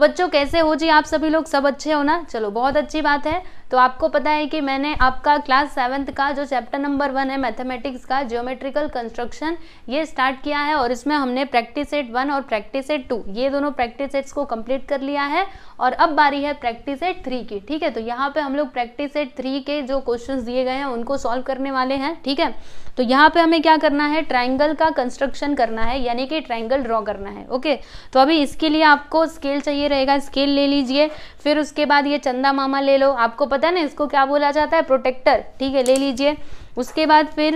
बच्चों कैसे हो जी आप सभी लोग सब अच्छे हो ना चलो बहुत अच्छी बात है तो आपको पता है कि मैंने आपका क्लास सेवन्थ का जो चैप्टर नंबर वन है मैथमेटिक्स का ज्योमेट्रिकल कंस्ट्रक्शन ये स्टार्ट किया है और इसमें हमने प्रैक्टिस सेट वन और प्रैक्टिस सेट टू ये दोनों प्रैक्टिस सेट्स को कंप्लीट कर लिया है और अब बारी है प्रैक्टिस सेट थ्री की ठीक है तो यहाँ पे हम लोग प्रैक्टिस सेट थ्री के जो क्वेश्चन दिए गए हैं उनको सॉल्व करने वाले हैं ठीक है तो यहाँ पे हमें क्या करना है ट्राइंगल का कंस्ट्रक्शन करना है यानी कि ट्राइंगल ड्रॉ करना है ओके तो अभी इसके लिए आपको स्केल चाहिए रहेगा स्केल ले लीजिए फिर उसके बाद ये चंदा मामा ले लो आपको पता है ना इसको क्या बोला जाता है प्रोटेक्टर ठीक है ले लीजिए उसके बाद फिर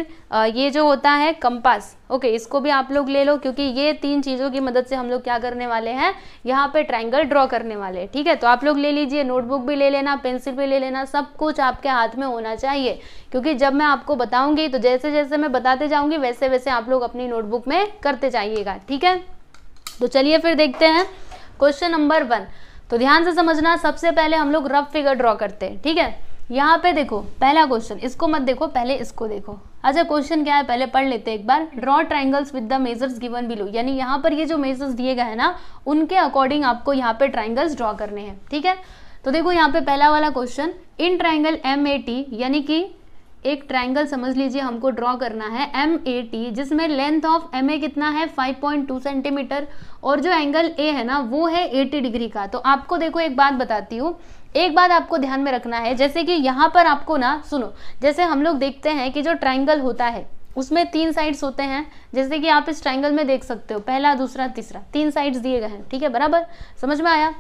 ये जो होता है कंपास ओके इसको भी आप लोग ले लो क्योंकि ये तीन चीज़ों की मदद से हम लोग क्या करने वाले हैं यहाँ पे ट्रायंगल ड्रॉ करने वाले हैं ठीक है तो आप लोग ले लीजिए नोटबुक भी ले लेना पेंसिल भी ले लेना सब कुछ आपके हाथ में होना चाहिए क्योंकि जब मैं आपको बताऊँगी तो जैसे जैसे मैं बताते जाऊँगी वैसे वैसे आप लोग अपनी नोटबुक में करते जाइएगा ठीक है तो चलिए फिर देखते हैं क्वेश्चन नंबर वन तो ध्यान से समझना सबसे पहले हम लोग रफ फिगर ड्रॉ करते हैं ठीक है यहाँ पे देखो पहला क्वेश्चन इसको मत देखो पहले इसको देखो अच्छा क्वेश्चन क्या है पहले पढ़ लेते हैं एक बार draw triangles with the measures given below यानी यहाँ पर ये जो मेजर्स दिए गए हैं ना उनके अकॉर्डिंग आपको यहाँ पे ट्राइंगल्स ड्रॉ करने हैं ठीक है तो देखो यहाँ पे पहला वाला question in triangle M A T यानी कि एक ट्रायंगल समझ लीजिए हमको ड्रॉ करना है एम ए टी जिसमें लेंथ ऑफ एम ए कितना है 5.2 सेंटीमीटर और जो एंगल ए है ना वो है 80 डिग्री का तो आपको देखो एक बात बताती हूँ एक बात आपको ध्यान में रखना है जैसे कि यहाँ पर आपको ना सुनो जैसे हम लोग देखते हैं कि जो ट्राइंगल होता है उसमें तीन साइड्स होते हैं जैसे कि आप इस ट्राइंगल में देख सकते हो पहला दूसरा तीसरा तीन साइड्स दिए गए हैं ठीक है बराबर समझ में आया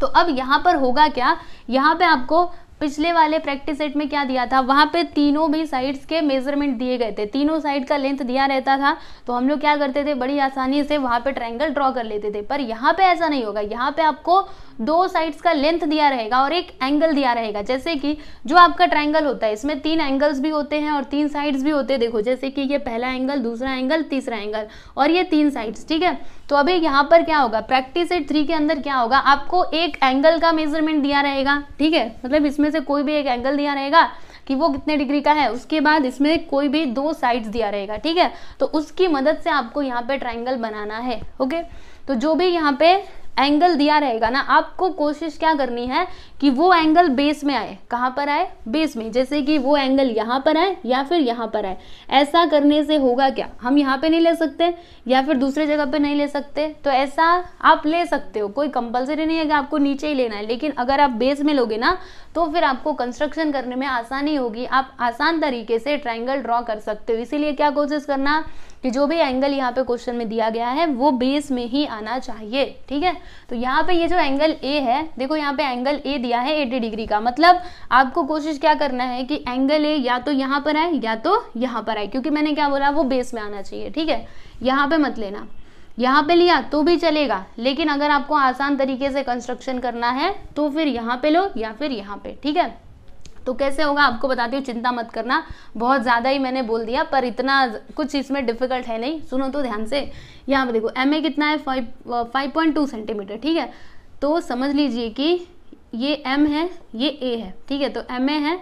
तो अब यहाँ पर होगा क्या यहाँ पे आपको पिछले वाले प्रैक्टिस सेट में क्या दिया था वहाँ पे तीनों भी साइड्स के मेजरमेंट दिए गए थे तीनों साइड का लेंथ दिया रहता था तो हम लोग क्या करते थे बड़ी आसानी से वहाँ पे ट्रायंगल ड्रॉ कर लेते थे पर यहाँ पे ऐसा नहीं होगा यहाँ पे आपको दो साइड्स का लेंथ दिया रहेगा और एक एंगल दिया रहेगा जैसे कि जो आपका ट्राइंगल होता है इसमें तीन एंगल्स भी होते हैं और तीन साइड्स भी होते हैं देखो जैसे कि ये पहला एंगल दूसरा एंगल तीसरा एंगल और ये तीन साइड्स ठीक है तो अभी यहाँ पर क्या होगा प्रैक्टिस एट थ्री के अंदर क्या होगा आपको एक एंगल का मेजरमेंट दिया रहेगा ठीक है मतलब इसमें से कोई भी एक एंगल दिया रहेगा कि वो कितने डिग्री का है उसके बाद इसमें कोई भी दो साइड्स दिया रहेगा ठीक है तो उसकी मदद से आपको यहाँ पे ट्राइंगल बनाना है ओके तो जो भी यहाँ पे एंगल दिया रहेगा ना आपको कोशिश क्या करनी है कि वो एंगल बेस में आए कहाँ पर आए बेस में जैसे कि वो एंगल यहाँ पर आए या फिर यहाँ पर आए ऐसा करने से होगा क्या हम यहाँ पे नहीं ले सकते या फिर दूसरे जगह पे नहीं ले सकते तो ऐसा आप ले सकते हो कोई कंपलसरी नहीं है कि आपको नीचे ही लेना है लेकिन अगर आप बेस में लोगे ना तो फिर आपको कंस्ट्रक्शन करने में आसानी होगी आप आसान तरीके से ट्राइंगल ड्रॉ कर सकते हो इसीलिए क्या कोशिश करना कि जो भी एंगल यहाँ पे क्वेश्चन में दिया गया है वो बेस में ही आना चाहिए ठीक है तो यहाँ पे ये जो एंगल ए है देखो यहाँ पे एंगल ए दिया है एटी डिग्री का मतलब आपको कोशिश क्या करना है कि एंगल ए या तो यहाँ पर आए या तो यहाँ पर आए क्योंकि मैंने क्या बोला वो बेस में आना चाहिए ठीक है यहाँ पे मत लेना यहाँ पे लिया तो भी चलेगा लेकिन अगर आपको आसान तरीके से कंस्ट्रक्शन करना है तो फिर यहाँ पे लो या फिर यहाँ पे ठीक है तो कैसे होगा आपको बताती हूँ चिंता मत करना बहुत ज़्यादा ही मैंने बोल दिया पर इतना कुछ इसमें डिफिकल्ट है नहीं सुनो तो ध्यान से यहाँ पर देखो एम कितना है five five point two centimetre ठीक है तो समझ लीजिए कि ये एम है ये ए है ठीक है तो एम ए है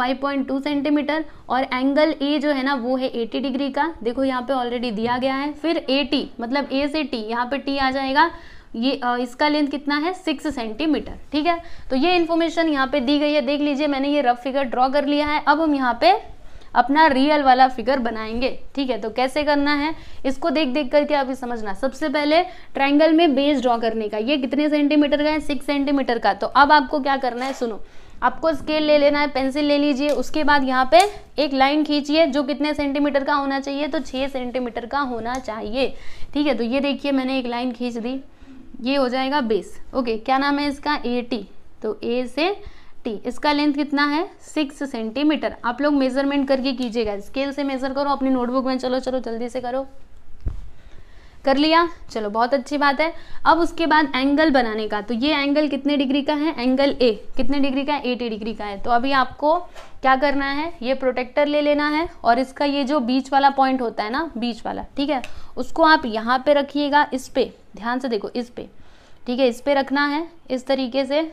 5.2 सेंटीमीटर और एंगल ए जो है ना वो है 80 डिग्री का देखो यहाँ पे ऑलरेडी दिया गया है फिर ए टी मतलब ए से टी यहाँ पे टी आ जाएगा ये आ, इसका लेंथ कितना है सिक्स सेंटीमीटर ठीक है तो ये इन्फॉर्मेशन यहाँ पे दी गई है देख लीजिए मैंने ये रफ फिगर ड्रॉ कर लिया है अब हम यहाँ पे अपना रियल वाला फिगर बनाएंगे ठीक है तो कैसे करना है इसको देख देख करके आप ये समझना सबसे पहले ट्राइंगल में बेस ड्रॉ करने का ये कितने सेंटीमीटर का है सिक्स सेंटीमीटर का तो अब आपको क्या करना है सुनो आपको स्केल ले लेना है पेंसिल ले लीजिए उसके बाद यहाँ पे एक लाइन खींचिए जो कितने सेंटीमीटर का होना चाहिए तो छः सेंटीमीटर का होना चाहिए ठीक है तो ये देखिए मैंने एक लाइन खींच दी ये हो जाएगा बेस ओके क्या नाम है इसका ए टी तो ए से टी इसका लेंथ कितना है सिक्स सेंटीमीटर आप लोग मेजरमेंट करके कीजिएगा स्केल से मेजर करो अपनी नोटबुक में चलो चलो जल्दी से करो कर लिया चलो बहुत अच्छी बात है अब उसके बाद एंगल बनाने का तो ये एंगल कितने डिग्री का है एंगल ए कितने डिग्री का है एटी डिग्री का है तो अभी आपको क्या करना है ये प्रोटेक्टर ले लेना है और इसका ये जो बीच वाला पॉइंट होता है ना बीच वाला ठीक है उसको आप यहाँ पे रखिएगा इस पे ध्यान से देखो इस पे ठीक है इस पे रखना है इस तरीके से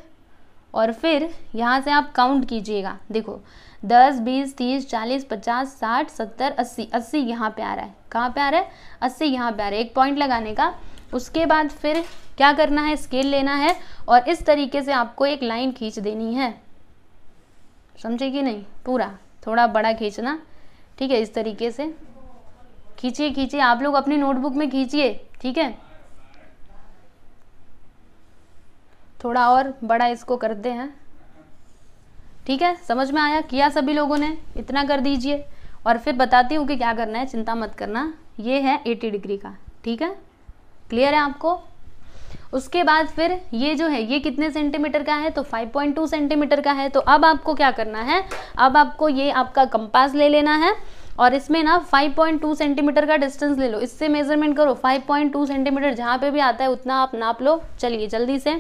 और फिर यहाँ से आप काउंट कीजिएगा देखो दस बीस तीस चालीस पचास साठ सत्तर अस्सी अस्सी यहाँ पे आ रहा है कहाँ पे आ रहा है अस्सी यहाँ पे आ रहा है एक पॉइंट लगाने का उसके बाद फिर क्या करना है स्केल लेना है और इस तरीके से आपको एक लाइन खींच देनी है समझे कि नहीं पूरा थोड़ा बड़ा खींचना ठीक है इस तरीके से खींचिए खींचिए आप लोग अपनी नोटबुक में खींचिए ठीक है थोड़ा और बड़ा इसको करते हैं ठीक है समझ में आया किया सभी लोगों ने इतना कर दीजिए और फिर बताती हूँ कि क्या करना है चिंता मत करना ये है 80 डिग्री का ठीक है क्लियर है आपको उसके बाद फिर ये जो है ये कितने सेंटीमीटर का है तो 5.2 सेंटीमीटर का है तो अब आपको क्या करना है अब आपको ये आपका कंपास ले लेना है और इसमें ना 5.2 सेंटीमीटर का डिस्टेंस ले लो इससे मेजरमेंट करो 5.2 सेंटीमीटर जहाँ पे भी आता है उतना आप नाप लो चलिए जल्दी से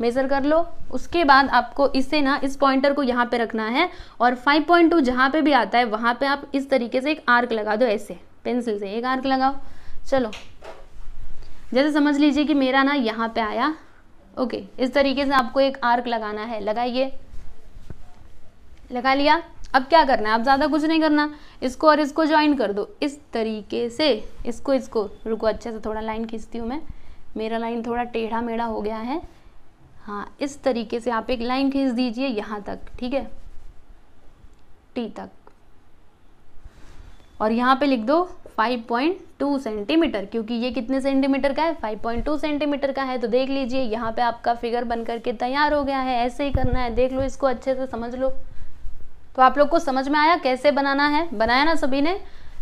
मेज़र कर लो उसके बाद आपको इसे ना इस पॉइंटर को यहाँ पे रखना है और 5.2 पॉइंट टू जहाँ पे भी आता है वहाँ पे आप इस तरीके से एक आर्क लगा दो ऐसे पेंसिल से एक आर्क लगाओ चलो जैसे समझ लीजिए कि मेरा ना यहाँ पे आया ओके इस तरीके से आपको एक आर्क लगाना है लगाइए लगा लिया अब क्या करना है आप ज़्यादा कुछ नहीं करना इसको और इसको ज्वाइन कर दो इस तरीके से इसको इसको रुको अच्छे से थोड़ा लाइन खींचती हूँ मैं मेरा लाइन थोड़ा टेढ़ा मेढ़ा हो गया है हाँ इस तरीके से आप एक लाइन खींच दीजिए यहाँ तक ठीक है टी तक और यहाँ पे लिख दो 5.2 सेंटीमीटर क्योंकि ये कितने सेंटीमीटर का है 5.2 सेंटीमीटर का है तो देख लीजिए यहाँ पे आपका फिगर बन करके तैयार हो गया है ऐसे ही करना है देख लो इसको अच्छे से समझ लो तो आप लोग को समझ में आया कैसे बनाना है बनाया ना सभी ने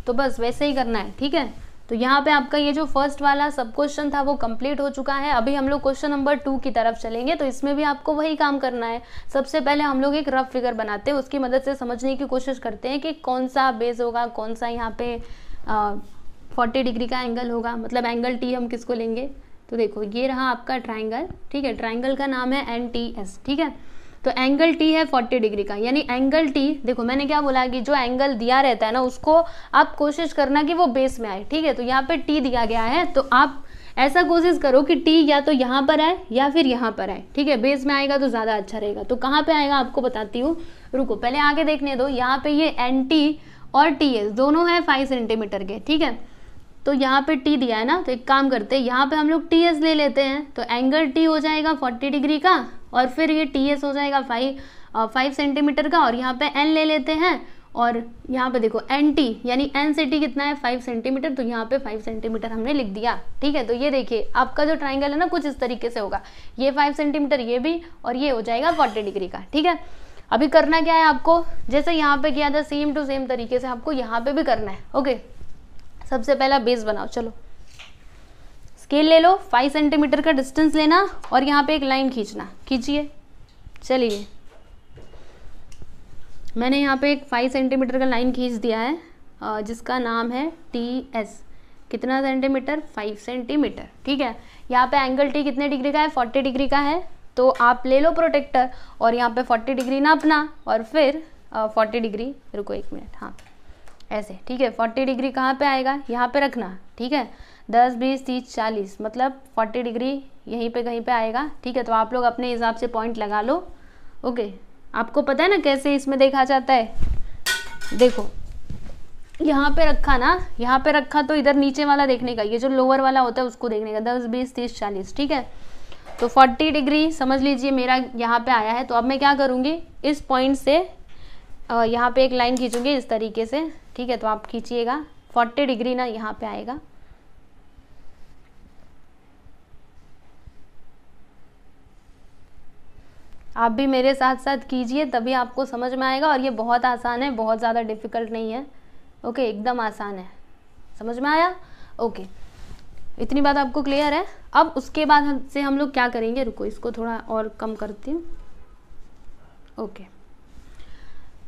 तो बस वैसे ही करना है ठीक है तो यहाँ पे आपका ये जो फर्स्ट वाला सब क्वेश्चन था वो कंप्लीट हो चुका है अभी हम लोग क्वेश्चन नंबर टू की तरफ चलेंगे तो इसमें भी आपको वही काम करना है सबसे पहले हम लोग एक रफ फिगर बनाते हैं उसकी मदद से समझने की कोशिश करते हैं कि कौन सा बेस होगा कौन सा यहाँ पे फोर्टी डिग्री का एंगल होगा मतलब एंगल टी हम किसको लेंगे तो देखो ये रहा आपका ट्राइंगल ठीक है ट्राइंगल का नाम है एन टी एस ठीक है तो एंगल टी है 40 डिग्री का यानी एंगल टी देखो मैंने क्या बोला कि जो एंगल दिया रहता है ना उसको आप कोशिश करना कि वो बेस में आए ठीक है तो यहाँ पर टी दिया गया है तो आप ऐसा कोशिश करो कि टी या तो यहाँ पर आए या फिर यहाँ पर आए ठीक है बेस में आएगा तो ज़्यादा अच्छा रहेगा तो कहाँ पर आएगा आपको बताती हूँ रुको पहले आगे देखने दो यहाँ पर ये एन टी और टी एस दोनों हैं फाइव सेंटीमीटर के ठीक है तो यहाँ पे टी दिया है ना तो एक काम करते हैं यहाँ पे हम लोग टी एस ले लेते हैं तो एंगल टी हो जाएगा फोर्टी डिग्री का और फिर ये टी एस हो जाएगा 5 5 सेंटीमीटर का और यहाँ पे एन ले लेते हैं और यहाँ पे देखो एन टी यानी एन से टी कितना है फाइव सेंटीमीटर तो यहाँ पे फाइव सेंटीमीटर हमने लिख दिया ठीक है तो ये देखिए आपका जो ट्राइंगल है ना कुछ इस तरीके से होगा ये फाइव सेंटीमीटर ये भी और ये हो जाएगा फोर्टी डिग्री का ठीक है अभी करना क्या है आपको जैसे यहाँ पे किया था सेम टू सेम तरीके से आपको यहाँ पे भी करना है ओके सबसे पहला बेस बनाओ चलो स्केल ले लो फाइव सेंटीमीटर का डिस्टेंस लेना और यहाँ पे एक लाइन खींचना खींचिए चलिए मैंने यहाँ पे एक फाइव सेंटीमीटर का लाइन खींच दिया है जिसका नाम है टी एस कितना सेंटीमीटर फाइव सेंटीमीटर ठीक है यहाँ पे एंगल टी कितने डिग्री का है फोर्टी डिग्री का है तो आप ले लो प्रोटेक्टर और यहाँ पे फोर्टी डिग्री ना अपना और फिर फोर्टी डिग्री रुको एक मिनट हाँ ऐसे ठीक है फोर्टी डिग्री कहाँ पे आएगा यहाँ पे रखना ठीक है दस बीस तीस चालीस मतलब फोर्टी डिग्री यहीं पे कहीं पे आएगा ठीक है तो आप लोग अपने हिसाब से पॉइंट लगा लो ओके आपको पता है ना कैसे इसमें देखा जाता है देखो यहाँ पे रखा ना यहाँ पे रखा तो इधर नीचे वाला देखने का ये जो लोअर वाला होता है उसको देखने का दस बीस तीस चालीस ठीक है तो फोर्टी डिग्री समझ लीजिए मेरा यहाँ पे आया है तो अब मैं क्या करूँगी इस पॉइंट से यहाँ पे एक लाइन खींचूंगी इस तरीके से ठीक है तो आप खींचिएगा फोर्टी डिग्री ना यहाँ पे आएगा आप भी मेरे साथ साथ कीजिए तभी आपको समझ में आएगा और ये बहुत आसान है बहुत ज़्यादा डिफ़िकल्ट नहीं है ओके एकदम आसान है समझ में आया ओके इतनी बात आपको क्लियर है अब उसके बाद से हम लोग क्या करेंगे रुको इसको थोड़ा और कम करती हूँ ओके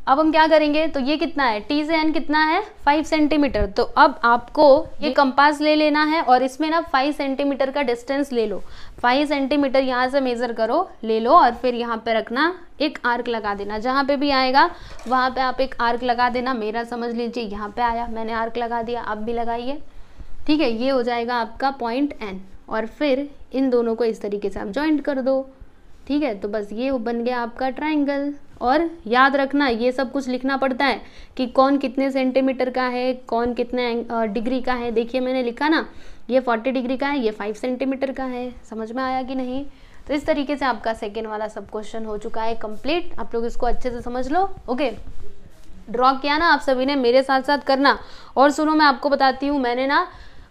अब हम क्या करेंगे तो ये कितना है टी से एन कितना है फाइव सेंटीमीटर तो अब आपको ये कंपास ले लेना है और इसमें ना फाइव सेंटीमीटर का डिस्टेंस ले लो फाइव सेंटीमीटर यहाँ से मेज़र करो ले लो और फिर यहाँ पे रखना एक आर्क लगा देना जहाँ पे भी आएगा वहाँ पे आप एक आर्क लगा देना मेरा समझ लीजिए यहाँ पे आया मैंने आर्क लगा दिया आप भी लगाइए ठीक है ये हो जाएगा आपका पॉइंट एन और फिर इन दोनों को इस तरीके से आप ज्वाइंट कर दो ठीक है तो बस ये बन गया आपका ट्राइंगल और याद रखना ये सब कुछ लिखना पड़ता है कि कौन कितने सेंटीमीटर का है कौन कितने डिग्री का है देखिए मैंने लिखा ना ये 40 डिग्री का है ये 5 सेंटीमीटर का है समझ में आया कि नहीं तो इस तरीके से आपका सेकेंड वाला सब क्वेश्चन हो चुका है कंप्लीट आप लोग इसको अच्छे से समझ लो ओके ड्रॉ किया ना आप सभी ने मेरे साथ साथ करना और सुनो मैं आपको बताती हूँ मैंने ना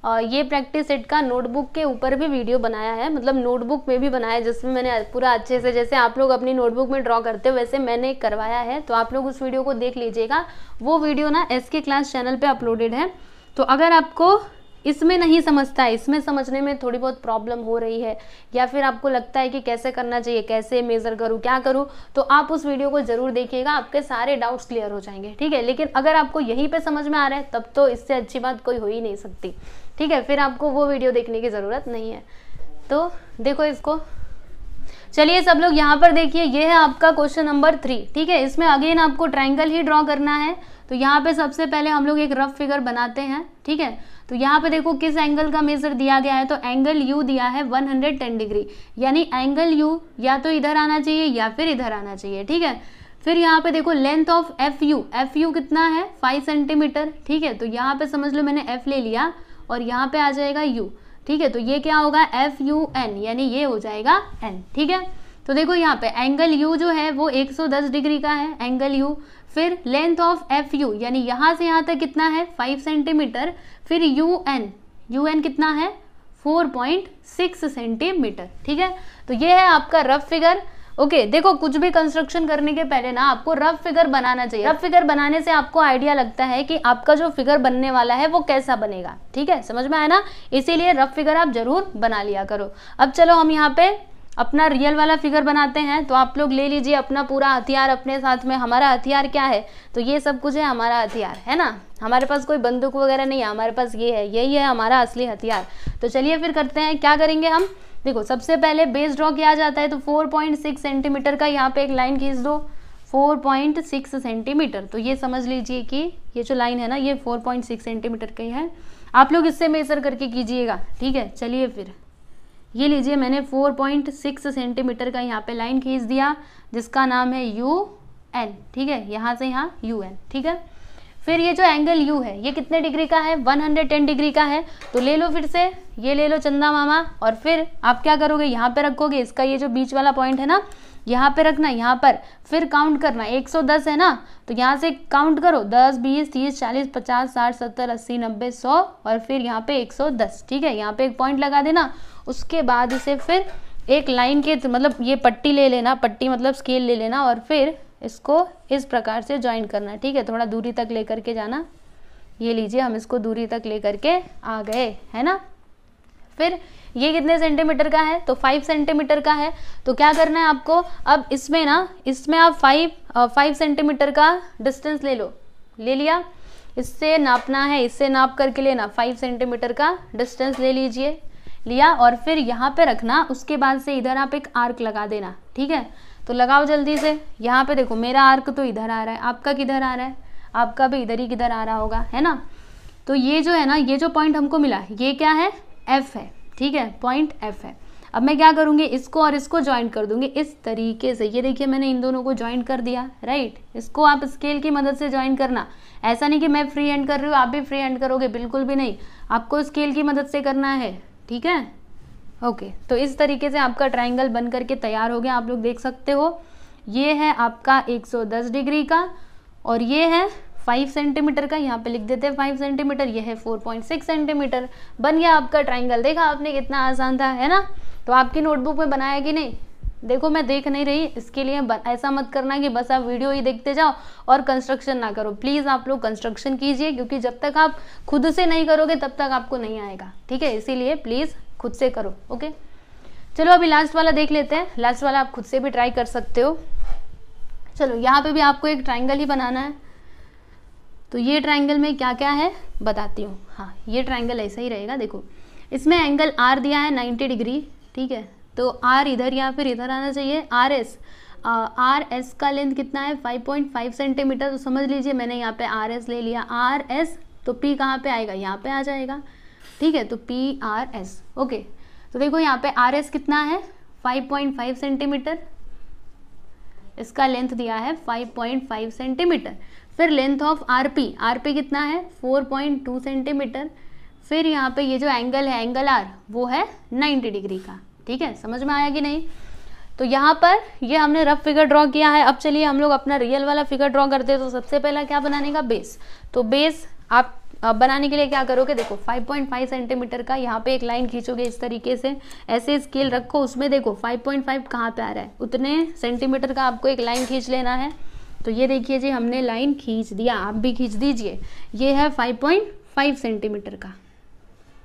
ये प्रैक्टिस सेट का नोटबुक के ऊपर भी वीडियो बनाया है मतलब नोटबुक में भी बनाया है जिसमें मैंने पूरा अच्छे से जैसे आप लोग अपनी नोटबुक में ड्रॉ करते हो वैसे मैंने करवाया है तो आप लोग उस वीडियो को देख लीजिएगा वो वीडियो ना एस के क्लास चैनल पर अपलोडेड है तो अगर आपको इसमें नहीं समझता है इसमें समझने में थोड़ी बहुत प्रॉब्लम हो रही है या फिर आपको लगता है कि कैसे करना चाहिए कैसे मेज़र करूँ क्या करूँ तो आप उस वीडियो को ज़रूर देखिएगा आपके सारे डाउट्स क्लियर हो जाएंगे ठीक है लेकिन अगर आपको यहीं पे समझ में आ रहा है तब तो इससे अच्छी बात कोई हो ही नहीं सकती ठीक है फिर आपको वो वीडियो देखने की ज़रूरत नहीं है तो देखो इसको चलिए सब लोग यहाँ पर देखिए ये है आपका क्वेश्चन नंबर थ्री ठीक है इसमें अगेन आपको ट्राइंगल ही ड्रॉ करना है तो यहाँ पे सबसे पहले हम लोग एक रफ फिगर बनाते हैं ठीक है तो यहाँ पे देखो किस एंगल का मेजर दिया गया है तो एंगल यू दिया है 110 डिग्री यानी एंगल यू या तो इधर आना चाहिए या फिर इधर आना चाहिए ठीक है फिर यहाँ पे देखो length of F U F U कितना है फाइव सेंटीमीटर ठीक है तो यहाँ पे समझ लो मैंने एफ ले लिया और यहाँ पे आ जाएगा यू ठीक है तो ये क्या होगा एफ यू एन यानी ये हो जाएगा एन ठीक है तो देखो यहाँ पे एंगल यू जो है वो 110 डिग्री का है एंगल यू फिर लेंथ ऑफ एफ यू यानी यहाँ से यहाँ तक कितना है 5 सेंटीमीटर फिर यू एन यू एन कितना है 4.6 सेंटीमीटर ठीक है तो ये है आपका रफ फिगर ओके देखो कुछ भी कंस्ट्रक्शन करने के पहले ना आपको रफ फिगर बनाना चाहिए रफ फिगर बनाने से आपको आइडिया लगता है कि आपका जो फिगर बनने वाला है वो कैसा बनेगा ठीक है समझ में आया ना इसीलिए रफ फिगर आप जरूर बना लिया करो अब चलो हम यहाँ पे अपना रियल वाला फिगर बनाते हैं तो आप लोग ले लीजिए अपना पूरा हथियार अपने साथ में हमारा हथियार क्या है तो ये सब कुछ है हमारा हथियार है ना हमारे पास कोई बंदूक वगैरह नहीं है हमारे पास ये है यही है हमारा असली हथियार तो चलिए फिर करते हैं क्या करेंगे हम देखो सबसे पहले बेस ड्रॉ किया जाता है तो सिक्स सेंटीमीटर का यहाँ पे एक लाइन खींच दो 4.6 सेंटीमीटर तो ये समझ लीजिए कि ये जो लाइन है ना ये 4.6 सेंटीमीटर का ही है आप लोग इससे मेजर करके कीजिएगा ठीक है चलिए फिर ये लीजिए मैंने 4.6 सेंटीमीटर का यहाँ पे लाइन खींच दिया जिसका नाम है यू एन ठीक है यहाँ से यहाँ यू एन ठीक है फिर ये जो एंगल यू है ये कितने डिग्री का है 110 डिग्री का है तो ले लो फिर से ये ले लो चंदा मामा और फिर आप क्या करोगे यहाँ पे रखोगे इसका ये जो बीच वाला पॉइंट है ना यहाँ पे रखना यहाँ पर फिर काउंट करना 110 है ना तो यहाँ से काउंट करो 10 20 30 40 50 60 70 80 90 100 और फिर यहाँ पे 110 ठीक है यहाँ पे एक पॉइंट लगा देना उसके बाद इसे फिर एक लाइन के मतलब ये पट्टी ले लेना पट्टी मतलब स्केल ले लेना और फिर इसको इस प्रकार से ज्वाइन करना ठीक है थोड़ा दूरी तक ले करके जाना ये लीजिए हम इसको दूरी तक ले करके आ गए है ना फिर ये कितने सेंटीमीटर का है तो फाइव सेंटीमीटर का है तो क्या करना है आपको अब इसमें ना इसमें आप फाइव फाइव सेंटीमीटर का डिस्टेंस ले लो ले लिया इससे नापना है इससे नाप करके लेना फाइव सेंटीमीटर का डिस्टेंस ले लीजिए लिया और फिर यहाँ पे रखना उसके बाद से इधर आप एक आर्क लगा देना ठीक है तो लगाओ जल्दी से यहाँ पे देखो मेरा आर्क तो इधर आ रहा है आपका किधर आ रहा है आपका भी इधर ही किधर आ रहा होगा है ना तो ये जो है ना ये जो पॉइंट हमको मिला ये क्या है एफ है ठीक है पॉइंट एफ है अब मैं क्या करूँगी इसको और इसको ज्वाइन कर दूंगी इस तरीके से ये देखिए मैंने इन दोनों को ज्वाइन कर दिया राइट इसको आप स्केल की मदद से ज्वाइन करना ऐसा नहीं कि मैं फ्री एंड कर रही हूँ आप भी फ्री एंड करोगे बिल्कुल भी नहीं आपको स्केल की मदद से करना है ठीक है ओके तो इस तरीके से आपका ट्राइंगल बन करके तैयार हो गया आप लोग देख सकते हो ये है आपका 110 डिग्री का और ये है 5 सेंटीमीटर का यहाँ पे लिख देते हैं 5 सेंटीमीटर ये है 4.6 सेंटीमीटर बन गया आपका ट्राइंगल देखा आपने कितना आसान था है ना तो आपकी नोटबुक में बनाया कि नहीं देखो मैं देख नहीं रही इसके लिए ऐसा मत करना कि बस आप वीडियो ही देखते जाओ और कंस्ट्रक्शन ना करो प्लीज़ आप लोग कंस्ट्रक्शन कीजिए क्योंकि जब तक आप खुद से नहीं करोगे तब तक आपको नहीं आएगा ठीक है इसीलिए प्लीज़ खुद से करो ओके चलो अभी लास्ट वाला देख लेते हैं लास्ट वाला आप खुद से भी ट्राई कर सकते हो चलो यहाँ पे भी आपको एक ट्राइंगल ही बनाना है तो ये ट्राइंगल में क्या क्या है बताती हूँ हाँ ये ट्राइंगल ऐसा ही रहेगा देखो इसमें एंगल आर दिया है नाइन्टी डिग्री ठीक है तो आर इधर यहाँ फिर इधर आना चाहिए आर एस आर एस का लेंथ कितना है 5.5 सेंटीमीटर तो समझ लीजिए मैंने यहाँ पे आर एस ले लिया आर एस तो पी कहाँ पे आएगा यहाँ पे आ जाएगा ठीक है तो पी आर एस ओके तो देखो यहाँ पे आर एस कितना है 5.5 सेंटीमीटर इसका लेंथ दिया है 5.5 सेंटीमीटर फिर length of R P R P कितना है 4.2 सेंटीमीटर फिर यहाँ पे ये जो एंगल है एंगल आर वो है 90 डिग्री का ठीक है समझ में आया कि नहीं तो यहाँ पर ये हमने रफ फिगर ड्रॉ किया है अब चलिए हम लोग अपना रियल वाला फिगर ड्रॉ करते हैं तो सबसे पहला क्या बनाने का बेस तो बेस आप बनाने के लिए क्या करोगे देखो 5.5 सेंटीमीटर का यहाँ पे एक लाइन खींचोगे इस तरीके से ऐसे स्केल रखो उसमें देखो 5.5 कहाँ पे आ रहा है उतने सेंटीमीटर का आपको एक लाइन खींच लेना है तो ये देखिए जी हमने लाइन खींच दिया आप भी खींच दीजिए ये है 5.5 सेंटीमीटर का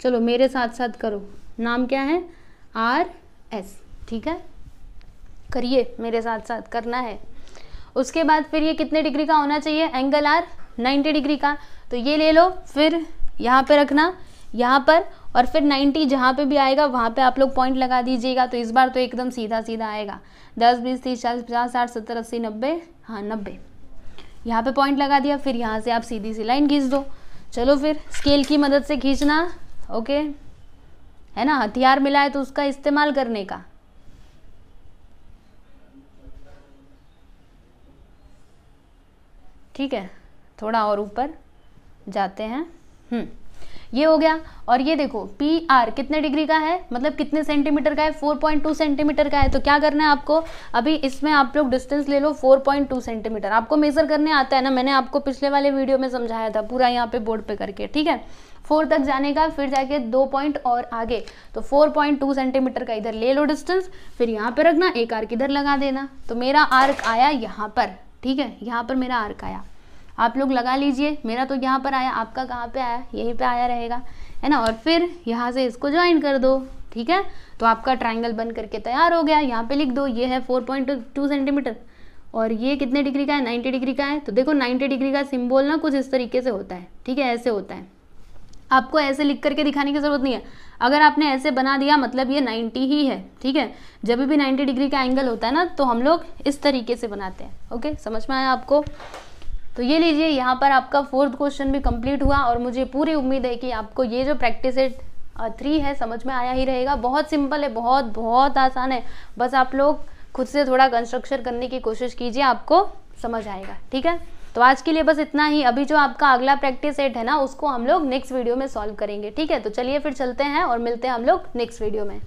चलो मेरे साथ साथ करो नाम क्या है आर एस ठीक है करिए मेरे साथ साथ करना है उसके बाद फिर ये कितने डिग्री का होना चाहिए एंगल आर 90 डिग्री का तो ये ले लो फिर यहाँ पे रखना यहाँ पर और फिर 90 जहाँ पे भी आएगा वहाँ पे आप लोग पॉइंट लगा दीजिएगा तो इस बार तो एकदम सीधा सीधा आएगा 10 20 30 चालीस पचास साठ सत्तर अस्सी नब्बे हाँ नब्बे यहाँ पे पॉइंट लगा दिया फिर यहाँ से आप सीधी सी लाइन खींच दो चलो फिर स्केल की मदद से खींचना ओके है ना हथियार मिला है तो उसका इस्तेमाल करने का ठीक है थोड़ा और ऊपर जाते हैं हम्म ये हो गया और ये देखो पी आर कितने डिग्री का है मतलब कितने सेंटीमीटर का है 4.2 सेंटीमीटर का है तो क्या करना है आपको अभी इसमें आप लोग डिस्टेंस ले लो 4.2 सेंटीमीटर आपको मेज़र करने आता है ना मैंने आपको पिछले वाले वीडियो में समझाया था पूरा यहाँ पे बोर्ड पे करके ठीक है फोर तक जाने का फिर जाके दो पॉइंट और आगे तो फोर पॉइंट टू सेंटीमीटर का इधर ले लो डिस्टेंस फिर यहाँ पर रखना एक आर्क इधर लगा देना तो मेरा आर्क आया यहाँ पर ठीक है यहाँ पर मेरा आर्क आया आप लोग लगा लीजिए मेरा तो यहाँ पर आया आपका कहाँ पर आया यहीं पर आया रहेगा है ना और फिर यहाँ से इसको ज्वाइन कर दो ठीक है तो आपका ट्राइंगल बन करके तैयार हो गया यहाँ पर लिख दो ये है टू सेंटीमीटर और ये कितने डिग्री का है 90 डिग्री का है तो देखो 90 डिग्री का सिंबल ना कुछ इस तरीके से होता है ठीक है ऐसे होता है आपको ऐसे लिख करके दिखाने की ज़रूरत नहीं है अगर आपने ऐसे बना दिया मतलब ये 90 ही है ठीक है जब भी 90 डिग्री का एंगल होता है ना तो हम लोग इस तरीके से बनाते हैं ओके समझ में आया आपको तो ये लीजिए यहाँ पर आपका फोर्थ क्वेश्चन भी कंप्लीट हुआ और मुझे पूरी उम्मीद है कि आपको ये जो प्रैक्टिस है थ्री है समझ में आया ही रहेगा बहुत सिंपल है बहुत बहुत आसान है बस आप लोग खुद से थोड़ा कंस्ट्रक्शन करने की कोशिश कीजिए आपको समझ आएगा ठीक है तो आज के लिए बस इतना ही अभी जो आपका अगला प्रैक्टिस सेट है ना उसको हम लोग नेक्स्ट वीडियो में सॉल्व करेंगे ठीक है तो चलिए फिर चलते हैं और मिलते हैं हम लोग नेक्स्ट वीडियो में